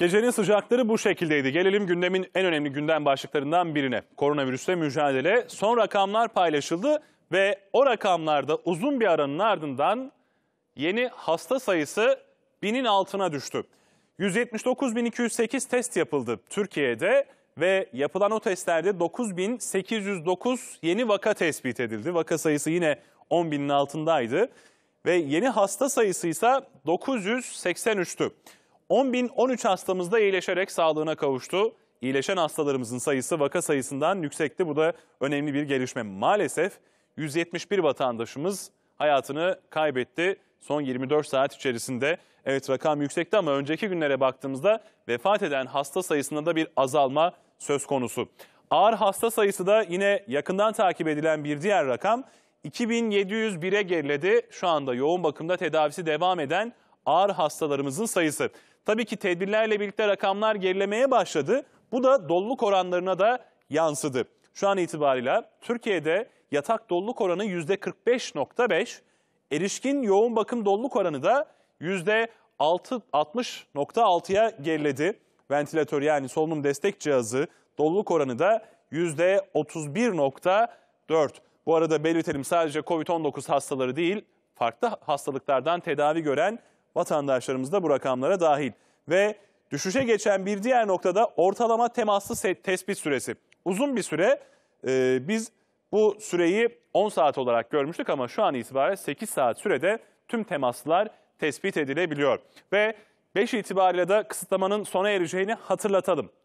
Gecenin sıcakları bu şekildeydi. Gelelim gündemin en önemli gündem başlıklarından birine. Koronavirüsle mücadele. Son rakamlar paylaşıldı ve o rakamlarda uzun bir aranın ardından yeni hasta sayısı binin altına düştü. 179.208 test yapıldı Türkiye'de ve yapılan o testlerde 9.809 yeni vaka tespit edildi. Vaka sayısı yine 10.000'in altındaydı ve yeni hasta sayısı ise 983'tü. 10.013 hastamızda iyileşerek sağlığına kavuştu. İyileşen hastalarımızın sayısı vaka sayısından yüksekti. Bu da önemli bir gelişme. Maalesef 171 vatandaşımız hayatını kaybetti son 24 saat içerisinde. Evet rakam yüksekti ama önceki günlere baktığımızda vefat eden hasta sayısında da bir azalma söz konusu. Ağır hasta sayısı da yine yakından takip edilen bir diğer rakam 2701'e geriledi. Şu anda yoğun bakımda tedavisi devam eden ağır hastalarımızın sayısı. Tabii ki tedbirlerle birlikte rakamlar gerilemeye başladı. Bu da doluluk oranlarına da yansıdı. Şu an itibariyle Türkiye'de yatak doluluk oranı %45.5, erişkin yoğun bakım doluluk oranı da %60.6'ya geriledi. Ventilatör yani solunum destek cihazı doluluk oranı da %31.4. Bu arada belirtelim sadece COVID-19 hastaları değil, farklı hastalıklardan tedavi gören Vatandaşlarımız da bu rakamlara dahil. Ve düşüşe geçen bir diğer noktada ortalama temaslı tespit süresi. Uzun bir süre e, biz bu süreyi 10 saat olarak görmüştük ama şu an itibariyle 8 saat sürede tüm temaslar tespit edilebiliyor. Ve 5 itibariyle de kısıtlamanın sona ereceğini hatırlatalım.